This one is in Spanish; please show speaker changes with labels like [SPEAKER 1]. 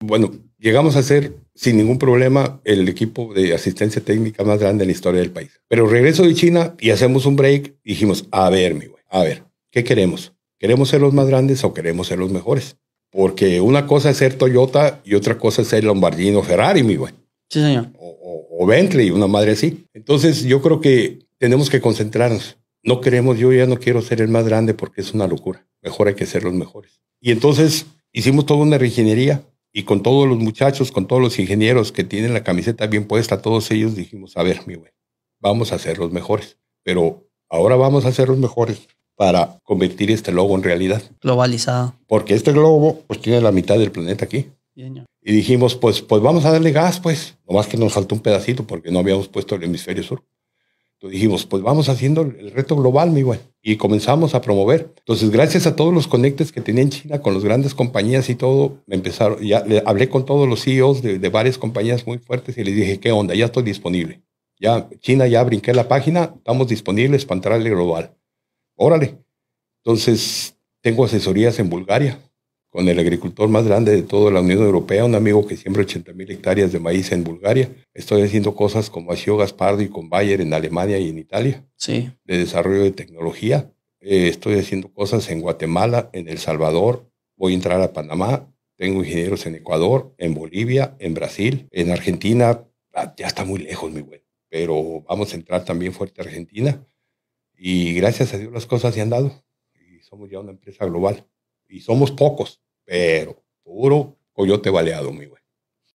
[SPEAKER 1] bueno, llegamos a ser sin ningún problema el equipo de asistencia técnica más grande en la historia del país. Pero regreso de China y hacemos un break, dijimos, a ver, mi güey, a ver, ¿qué queremos? ¿Queremos ser los más grandes o queremos ser los mejores? Porque una cosa es ser Toyota y otra cosa es ser Lombardino Ferrari, mi güey. Sí, señor. O, o, o Bentley, una madre así. Entonces yo creo que tenemos que concentrarnos. No queremos, yo ya no quiero ser el más grande porque es una locura. Mejor hay que ser los mejores. Y entonces hicimos toda una reingeniería y con todos los muchachos, con todos los ingenieros que tienen la camiseta bien puesta, todos ellos dijimos, a ver, mi güey, vamos a ser los mejores. Pero ahora vamos a ser los mejores para convertir este globo en realidad. Globalizado. Porque este globo pues tiene la mitad del planeta aquí. Y dijimos, pues, pues vamos a darle gas, pues. Nomás que nos faltó un pedacito porque no habíamos puesto el hemisferio sur. Entonces dijimos, pues vamos haciendo el reto global, mi güey y comenzamos a promover. Entonces, gracias a todos los conectes que tenía en China con las grandes compañías y todo, me empezaron, ya le hablé con todos los CEOs de, de varias compañías muy fuertes y les dije, ¿qué onda? Ya estoy disponible. Ya, China, ya brinqué la página, estamos disponibles para entrarle global. Órale. Entonces, tengo asesorías en Bulgaria, con el agricultor más grande de toda la Unión Europea, un amigo que siembra 80 mil hectáreas de maíz en Bulgaria. Estoy haciendo cosas como sido Gaspardo y con Bayer en Alemania y en Italia, sí. de desarrollo de tecnología. Eh, estoy haciendo cosas en Guatemala, en El Salvador, voy a entrar a Panamá, tengo ingenieros en Ecuador, en Bolivia, en Brasil, en Argentina, ah, ya está muy lejos, mi güey, pero vamos a entrar también fuerte a Argentina. Y gracias a Dios las cosas se han dado y somos ya una empresa global. Y somos pocos, pero puro coyote baleado, mi güey.